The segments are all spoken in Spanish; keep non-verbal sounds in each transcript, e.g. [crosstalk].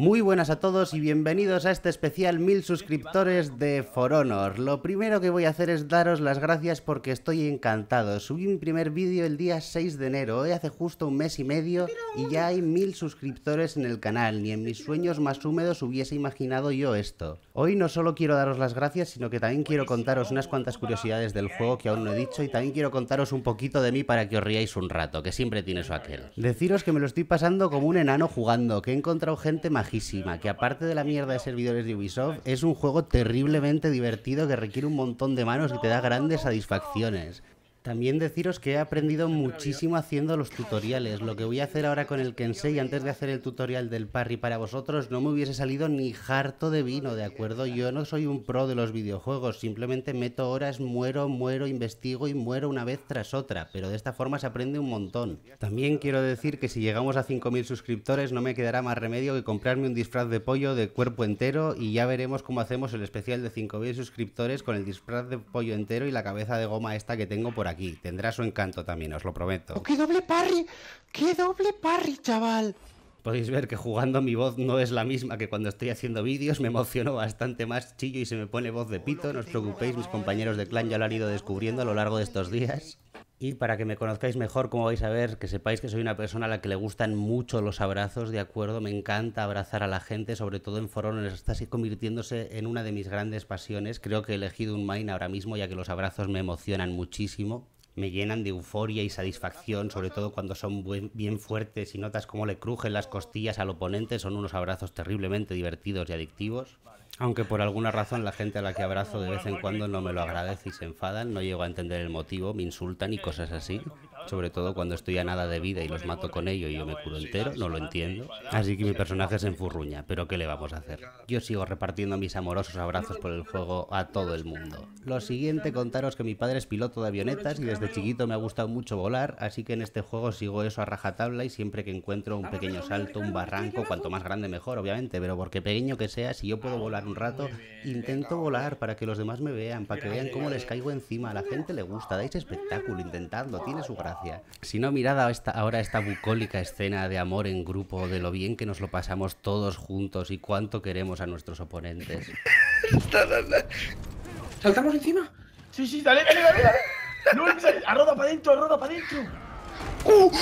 Muy buenas a todos y bienvenidos a este especial mil suscriptores de For Honor. Lo primero que voy a hacer es daros las gracias porque estoy encantado. Subí mi primer vídeo el día 6 de enero, hoy hace justo un mes y medio y ya hay mil suscriptores en el canal. Ni en mis sueños más húmedos hubiese imaginado yo esto. Hoy no solo quiero daros las gracias, sino que también quiero contaros unas cuantas curiosidades del juego que aún no he dicho y también quiero contaros un poquito de mí para que os riáis un rato, que siempre tiene su aquel. Deciros que me lo estoy pasando como un enano jugando, que he encontrado gente más que aparte de la mierda de servidores de Ubisoft, es un juego terriblemente divertido que requiere un montón de manos y te da grandes satisfacciones. También deciros que he aprendido muchísimo haciendo los tutoriales. Lo que voy a hacer ahora con el Kensei, antes de hacer el tutorial del parry para vosotros, no me hubiese salido ni harto de vino, ¿de acuerdo? Yo no soy un pro de los videojuegos, simplemente meto horas, muero, muero, investigo y muero una vez tras otra, pero de esta forma se aprende un montón. También quiero decir que si llegamos a 5.000 suscriptores no me quedará más remedio que comprarme un disfraz de pollo de cuerpo entero y ya veremos cómo hacemos el especial de 5.000 suscriptores con el disfraz de pollo entero y la cabeza de goma esta que tengo por ahí aquí. Tendrá su encanto también, os lo prometo. Oh, ¡Qué doble parry! ¡Qué doble parry, chaval! Podéis ver que jugando mi voz no es la misma que cuando estoy haciendo vídeos, me emociono bastante más, chillo y se me pone voz de pito. No os preocupéis, mis compañeros de clan ya lo han ido descubriendo a lo largo de estos días. Y para que me conozcáis mejor, como vais a ver, que sepáis que soy una persona a la que le gustan mucho los abrazos, ¿de acuerdo? Me encanta abrazar a la gente, sobre todo en Forones, está así convirtiéndose en una de mis grandes pasiones. Creo que he elegido un main ahora mismo, ya que los abrazos me emocionan muchísimo. Me llenan de euforia y satisfacción, sobre todo cuando son bien fuertes y notas cómo le crujen las costillas al oponente. Son unos abrazos terriblemente divertidos y adictivos. Aunque por alguna razón la gente a la que abrazo de vez en cuando no me lo agradece y se enfadan, no llego a entender el motivo, me insultan y cosas así sobre todo cuando estoy a nada de vida y los mato con ello y yo me curo entero, no lo entiendo. Así que mi personaje se enfurruña, pero ¿qué le vamos a hacer? Yo sigo repartiendo mis amorosos abrazos por el juego a todo el mundo. Lo siguiente, contaros que mi padre es piloto de avionetas y desde chiquito me ha gustado mucho volar, así que en este juego sigo eso a rajatabla y siempre que encuentro un pequeño salto, un barranco, cuanto más grande mejor, obviamente, pero porque pequeño que sea, si yo puedo volar un rato, intento volar para que los demás me vean, para que vean cómo les caigo encima, a la gente le gusta, dais espectáculo, intentando, tiene su gracia. Si no, mirad ahora esta bucólica escena de amor en grupo, de lo bien que nos lo pasamos todos juntos y cuánto queremos a nuestros oponentes. [laughs] ¿Saltamos encima? Sí, sí, dale, dale, dale, No, arroda para adentro, arroda para adentro. ¡Uh! [laughs]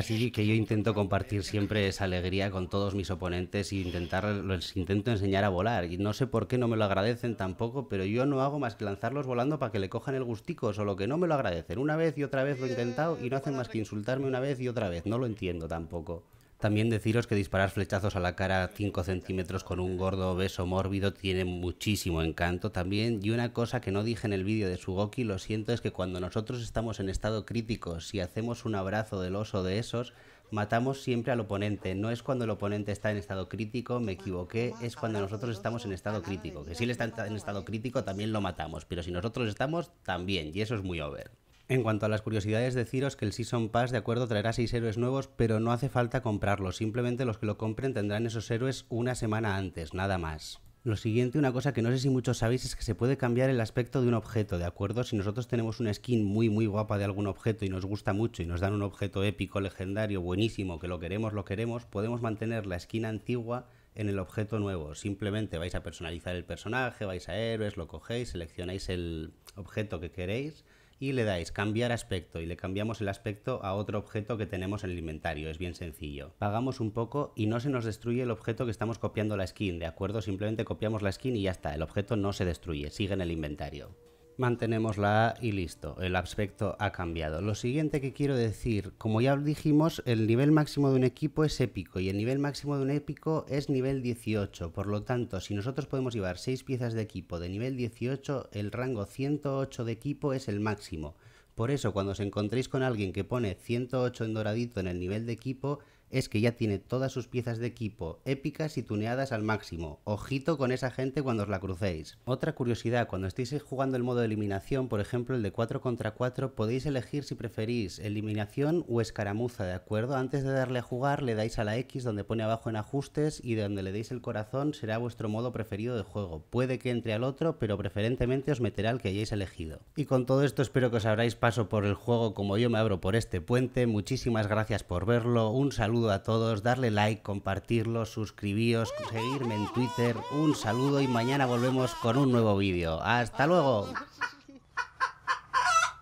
Así que yo intento compartir siempre esa alegría con todos mis oponentes y intentar, les intento enseñar a volar. Y no sé por qué no me lo agradecen tampoco, pero yo no hago más que lanzarlos volando para que le cojan el gustico, solo que no me lo agradecen. Una vez y otra vez lo he intentado y no hacen más que insultarme una vez y otra vez. No lo entiendo tampoco. También deciros que disparar flechazos a la cara 5 centímetros con un gordo beso mórbido tiene muchísimo encanto también. Y una cosa que no dije en el vídeo de Sugoki, lo siento, es que cuando nosotros estamos en estado crítico, si hacemos un abrazo del oso de esos, matamos siempre al oponente. No es cuando el oponente está en estado crítico, me equivoqué, es cuando nosotros estamos en estado crítico. Que si él está en estado crítico también lo matamos, pero si nosotros estamos, también, y eso es muy over. En cuanto a las curiosidades, deciros que el Season Pass, de acuerdo, traerá 6 héroes nuevos, pero no hace falta comprarlos, simplemente los que lo compren tendrán esos héroes una semana antes, nada más. Lo siguiente, una cosa que no sé si muchos sabéis, es que se puede cambiar el aspecto de un objeto, ¿de acuerdo? Si nosotros tenemos una skin muy, muy guapa de algún objeto y nos gusta mucho y nos dan un objeto épico, legendario, buenísimo, que lo queremos, lo queremos, podemos mantener la skin antigua en el objeto nuevo. Simplemente vais a personalizar el personaje, vais a héroes, lo cogéis, seleccionáis el objeto que queréis y le dais cambiar aspecto y le cambiamos el aspecto a otro objeto que tenemos en el inventario, es bien sencillo. Pagamos un poco y no se nos destruye el objeto que estamos copiando la skin, ¿de acuerdo? Simplemente copiamos la skin y ya está, el objeto no se destruye, sigue en el inventario mantenemos la A y listo, el aspecto ha cambiado. Lo siguiente que quiero decir, como ya dijimos, el nivel máximo de un equipo es épico y el nivel máximo de un épico es nivel 18. Por lo tanto, si nosotros podemos llevar 6 piezas de equipo de nivel 18, el rango 108 de equipo es el máximo. Por eso, cuando os encontréis con alguien que pone 108 en doradito en el nivel de equipo, es que ya tiene todas sus piezas de equipo épicas y tuneadas al máximo. Ojito con esa gente cuando os la crucéis. Otra curiosidad, cuando estéis jugando el modo de eliminación, por ejemplo el de 4 contra 4, podéis elegir si preferís eliminación o escaramuza, ¿de acuerdo? Antes de darle a jugar le dais a la X donde pone abajo en ajustes y donde le deis el corazón será vuestro modo preferido de juego. Puede que entre al otro, pero preferentemente os meterá el que hayáis elegido. Y con todo esto espero que os abráis paso por el juego como yo me abro por este puente. Muchísimas gracias por verlo. Un saludo a todos, darle like, compartirlo, suscribiros, seguirme en Twitter. Un saludo y mañana volvemos con un nuevo vídeo. ¡Hasta luego!